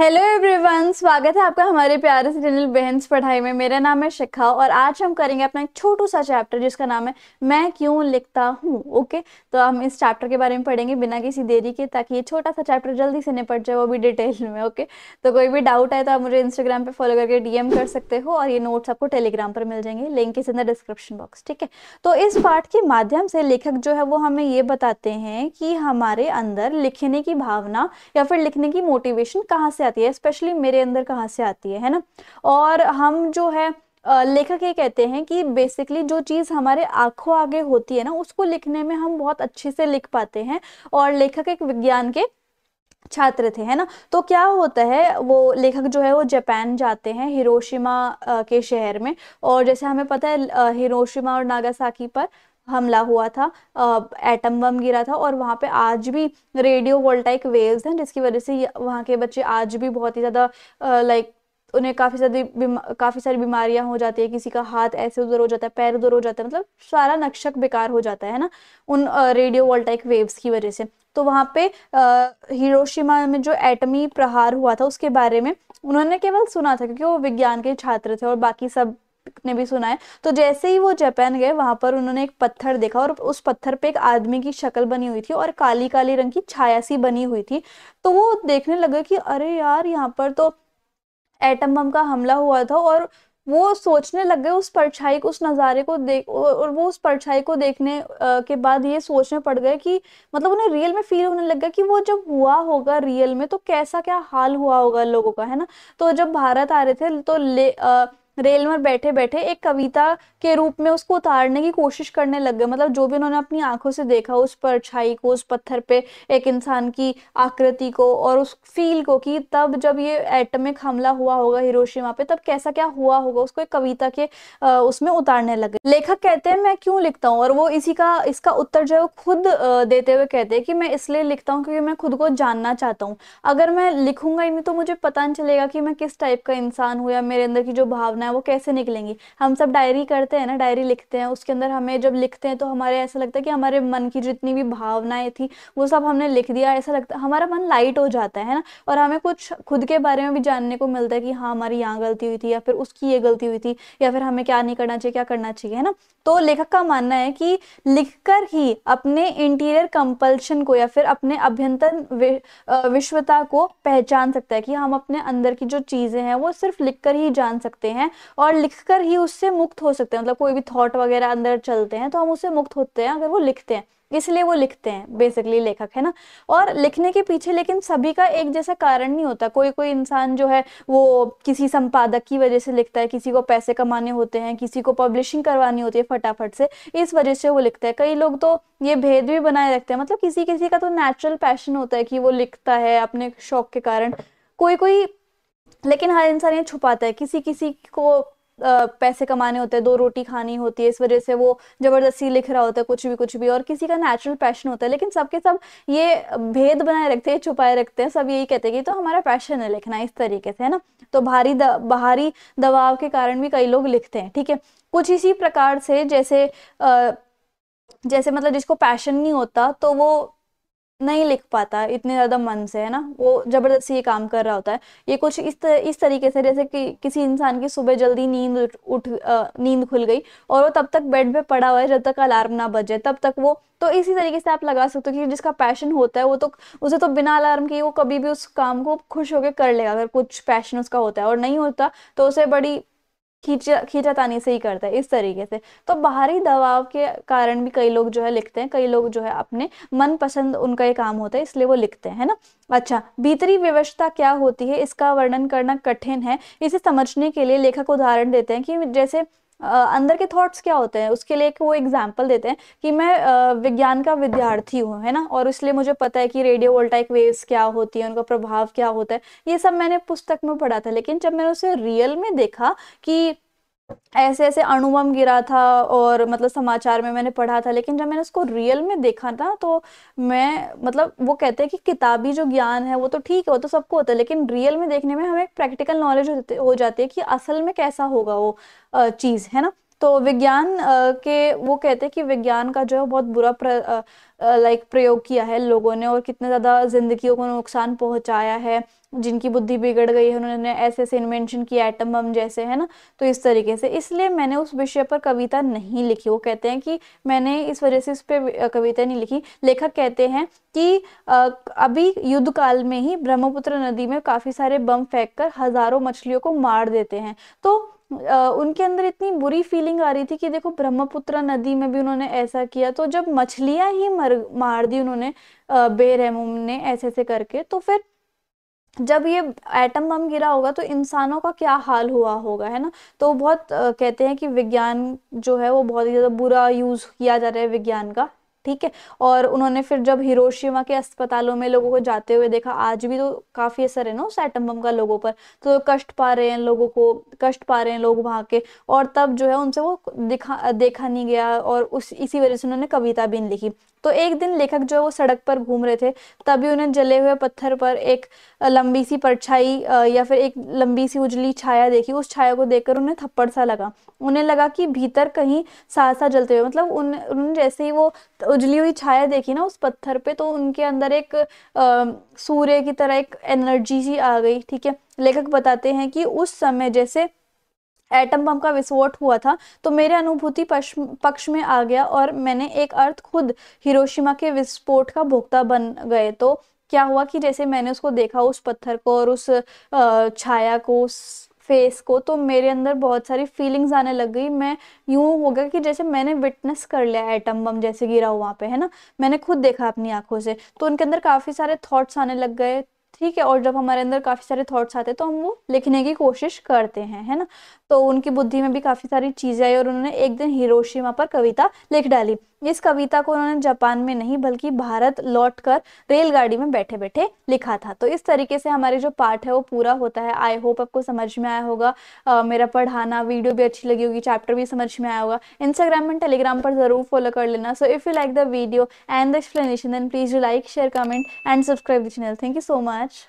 hello everyone स्वागत है आपका हमारे प्यारे से चैनल बहन पढ़ाई में मेरा नाम है शिखा और आज हम करेंगे अपना एक छोटू सा चैप्टर जिसका नाम है मैं क्यों लिखता हूँ ओके तो हम इस चैप्टर के बारे में पढ़ेंगे बिना किसी देरी के ताकि ये छोटा सा चैप्टर जल्दी से निपट जाए वो भी डिटेल में ओके तो कोई भी डाउट आए तो आप मुझे इंस्टाग्राम पर फॉलो करके डीएम कर सकते हो और ये नोट्स आपको टेलीग्राम पर मिल जाएंगे लिंक इस डिस्क्रिप्शन बॉक्स ठीक है तो इस पाठ के माध्यम से लेखक जो है वो हमें ये बताते हैं कि हमारे अंदर लिखने की भावना या फिर लिखने की मोटिवेशन कहाँ से आती है स्पेशली मेरे अंदर कहाँ से आती है है ना और हम जो है लेखक ये कहते हैं कि बेसिकली जो चीज़ हमारे आंखों आगे होती है ना उसको लिखने में हम बहुत अच्छे से लिख पाते हैं और लेखक एक विज्ञान के छात्र थे है ना तो क्या होता है वो लेखक जो है वो जापान जाते हैं हिरोशिमा के शहर में और जैसे हमें पता है हिरोशिमा और नागासाकी पर हमला हुआ था एटम बम गिरा था और वहाँ पे आज भी रेडियो वोल्टाइक वेव्स हैं जिसकी वजह से वहाँ के बच्चे आज भी बहुत ही ज़्यादा लाइक उन्हें काफ़ी सारी बीमा काफ़ी सारी बीमारियां हो जाती है किसी का हाथ ऐसे उधर हो जाता है पैर उधर हो जाता है मतलब सारा नक्शक बेकार हो जाता है ना उन रेडियो वोल्टाइक वेव्स की वजह से तो वहाँ पे हिरोशिमा में जो एटमी प्रहार हुआ था उसके बारे में उन्होंने केवल सुना था क्योंकि वो विज्ञान के छात्र थे और बाकी सब ने भी सुना है तो जैसे ही वो जापान गए वहां पर उन्होंने एक पत्थर देखा और उस पत्थर पे एक आदमी की शक्ल बनी हुई थी और काली काली रंग की छाया सी बनी हुई थी तो वो देखने लगे कि अरे यार यहाँ पर तो एटम बम का हमला हुआ था और वो सोचने लग गए उस परछाई को उस नज़ारे को देख और वो उस परछाई को देखने के बाद ये सोचने पड़ गए कि मतलब उन्हें रियल में फील होने लग गया कि वो जब हुआ होगा रियल में तो कैसा क्या हाल हुआ होगा लोगों का है ना तो जब भारत आ रहे थे तो ले आ, रेल में बैठे बैठे एक कविता के रूप में उसको उतारने की कोशिश करने लग गए मतलब जो भी उन्होंने अपनी आंखों से देखा उस परछाई को उस पत्थर पे एक इंसान की आकृति को और उस फील को कि तब जब ये एटमिक हमला हुआ होगा हिरोशिमा पे तब कैसा क्या हुआ होगा उसको एक कविता के उसमें उतारने लगे लेखक कहते हैं मैं क्यों लिखता हूँ और वो इसी का इसका उत्तर जो है वो खुद देते हुए कहते हैं कि मैं इसलिए लिखता हूँ क्योंकि मैं खुद को जानना चाहता हूँ अगर मैं लिखूंगा ही नहीं तो मुझे पता नहीं चलेगा कि मैं किस टाइप का इंसान हूँ या मेरे अंदर की जो भावना है वो कैसे निकलेंगी हम सब डायरी करते हैं ना डायरी लिखते हैं उसके अंदर हमें जब लिखते हैं तो हमारे ऐसा लगता है कि हमारे मन की जितनी भी भावनाएं थी वो सब हमने लिख दिया ऐसा लगता हमारा मन लाइट हो जाता है ना और हमें कुछ खुद के बारे में भी जानने को मिलता है कि हाँ हमारी यहाँ गलती हुई थी या फिर उसकी ये गलती हुई थी या फिर हमें क्या नहीं करना चाहिए क्या करना चाहिए है ना तो लेखक का मानना है कि लिखकर ही अपने इंटीरियर कंपल्शन को या फिर अपने अभ्यंतर विश्वता को पहचान सकता है कि हम अपने अंदर की जो चीज़ें हैं वो सिर्फ लिख कर ही जान सकते हैं और लिखकर ही उससे मुक्त हो सकते हैं मतलब कोई भी थॉट वगैरह अंदर चलते हैं तो हम उससे मुक्त होते हैं अगर वो लिखते हैं इसलिए वो लिखते हैं बेसिकली लेखक है ना और लिखने के पीछे लेकिन सभी का एक जैसा कारण नहीं होता कोई कोई इंसान जो है वो किसी संपादक की वजह से लिखता है किसी को पैसे कमाने होते हैं किसी को पब्लिशिंग करवानी होती है फटाफट से इस वजह से वो लिखता है कई लोग तो ये भेद भी बनाए रखते हैं मतलब किसी किसी का तो नेचुरल पैशन होता है कि वो लिखता है अपने शौक के कारण कोई कोई लेकिन हर इंसान ये छुपाता है किसी किसी को पैसे कमाने होते हैं दो रोटी खानी होती है इस वजह से वो जबरदस्ती लिख रहा होता है कुछ भी कुछ भी और किसी का नेचुरल पैशन होता है लेकिन सबके सब ये भेद बनाए रखते हैं छुपाए रखते हैं सब यही कहते हैं कि तो हमारा पैशन है लिखना इस तरीके से है ना तो भारी द, बाहरी दबाव के कारण भी कई लोग लिखते हैं ठीक है कुछ इसी प्रकार से जैसे आ, जैसे मतलब जिसको पैशन नहीं होता तो वो नहीं लिख पाता इतने ज़्यादा मन से है ना वो ज़बरदस्ती ये काम कर रहा होता है ये कुछ इस तर, इस तरीके से जैसे कि किसी इंसान की सुबह जल्दी नींद उठ नींद खुल गई और वो तब तक बेड पे पड़ा हुआ है जब तक अलार्म ना बजे तब तक वो तो इसी तरीके से आप लगा सकते हो कि जिसका पैशन होता है वो तो उसे तो बिना अलार्म के वो कभी भी उस काम को खुश होकर कर लेगा अगर कुछ पैशन उसका होता है और नहीं होता तो उसे बड़ी खींचा खींचातानी से ही करता है इस तरीके से तो बाहरी दबाव के कारण भी कई लोग जो है लिखते हैं कई लोग जो है अपने मनपसंद उनका ये काम होता है इसलिए वो लिखते हैं ना अच्छा भीतरी व्यवस्था क्या होती है इसका वर्णन करना कठिन है इसे समझने के लिए लेखक उदाहरण देते हैं कि जैसे अंदर के थॉट्स क्या होते हैं उसके लिए वो एग्जाम्पल देते हैं कि मैं विज्ञान का विद्यार्थी हूँ है ना और इसलिए मुझे पता है कि रेडियो वोल्टाइक वेव्स क्या होती है उनका प्रभाव क्या होता है ये सब मैंने पुस्तक में पढ़ा था लेकिन जब मैंने उसे रियल में देखा कि ऐसे ऐसे अणुबम गिरा था और मतलब समाचार में मैंने पढ़ा था लेकिन जब मैंने उसको रियल में देखा था तो मैं मतलब वो कहते हैं कि किताबी जो ज्ञान है वो तो ठीक है वो तो सबको होता है लेकिन रियल में देखने में हमें प्रैक्टिकल नॉलेज हो जाती है कि असल में कैसा होगा वो चीज़ है ना तो विज्ञान के वो कहते हैं कि विज्ञान का जो है बहुत बुरा प्र, लाइक प्रयोग किया है लोगों ने और कितने ज़्यादा जिंदगी को नुकसान पहुंचाया है जिनकी बुद्धि बिगड़ गई है उन्होंने ऐसे ऐसे इन्वेंशन किया एटम बम जैसे है ना तो इस तरीके से इसलिए मैंने उस विषय पर कविता नहीं लिखी वो कहते हैं कि मैंने इस वजह से उस पर कविता नहीं लिखी लेखक कहते हैं कि अभी युद्ध काल में ही ब्रह्मपुत्र नदी में काफ़ी सारे बम फेंक कर हज़ारों मछलियों को मार देते हैं तो उनके अंदर इतनी बुरी फीलिंग आ रही थी कि देखो ब्रह्मपुत्र नदी में भी उन्होंने ऐसा किया तो जब मछलियां ही मर मार दी उन्होंने बेरहम ने ऐसे ऐसे करके तो फिर जब ये एटम बम गिरा होगा तो इंसानों का क्या हाल हुआ होगा है ना तो बहुत कहते हैं कि विज्ञान जो है वो बहुत ही ज़्यादा बुरा यूज़ किया जा रहा है विज्ञान का ठीक है और उन्होंने फिर जब हिरोशिमा के अस्पतालों में लोगों को जाते हुए देखा आज भी तो काफ़ी असर है ना उस एटम बम का लोगों पर तो कष्ट पा रहे हैं लोगों को कष्ट पा रहे हैं लोग वहां के और तब जो है उनसे वो दिखा देखा नहीं गया और उस इसी वजह से उन्होंने कविता भी लिखी तो एक दिन लेखक जो है वो सड़क पर घूम रहे थे तभी उन्हें जले हुए पत्थर पर एक लंबी सी परछाई या फिर एक लंबी सी उजली छाया देखी उस छाया को देखकर उन्हें थप्पड़ सा लगा उन्हें लगा कि भीतर कहीं सासा जलते हुए मतलब उन, उन जैसे ही वो तो उजली हुई छाया देखी ना उस पत्थर पे तो उनके अंदर एक सूर्य की तरह एक एनर्जी सी आ गई ठीक है लेखक बताते हैं कि उस समय जैसे एटम बम का विस्फोट हुआ था तो मेरे अनुभूति पक्ष में आ गया और मैंने एक अर्थ खुद हिरोशिमा के विस्फोट का भोक्ता बन गए तो क्या हुआ कि जैसे मैंने उसको देखा उस पत्थर को और उस छाया को उस फेस को तो मेरे अंदर बहुत सारी फीलिंग्स आने लग गई मैं यूँ हो गया कि जैसे मैंने विटनेस कर लिया एटम बम जैसे गिरा हुआ वहाँ पे है ना मैंने खुद देखा अपनी आंखों से तो उनके अंदर काफ़ी सारे थॉट्स आने लग गए ठीक है और जब हमारे अंदर काफ़ी सारे थॉट्स आते हैं तो हम वो लिखने की कोशिश करते हैं है ना तो उनकी बुद्धि में भी काफ़ी सारी चीज़ें आई और उन्होंने एक दिन हिरोशिमा पर कविता लिख डाली इस कविता को उन्होंने जापान में नहीं बल्कि भारत लौटकर रेलगाड़ी में बैठे बैठे लिखा था तो इस तरीके से हमारे जो पाठ है वो पूरा होता है आई होप आपको समझ में आया होगा आ, मेरा पढ़ाना वीडियो भी अच्छी लगी होगी चैप्टर भी समझ में आया होगा इंस्टाग्राम एंड टेलीग्राम पर जरूर फॉलो कर लेना so if you like the video and the explanation then please you like share comment and subscribe the channel thank you so much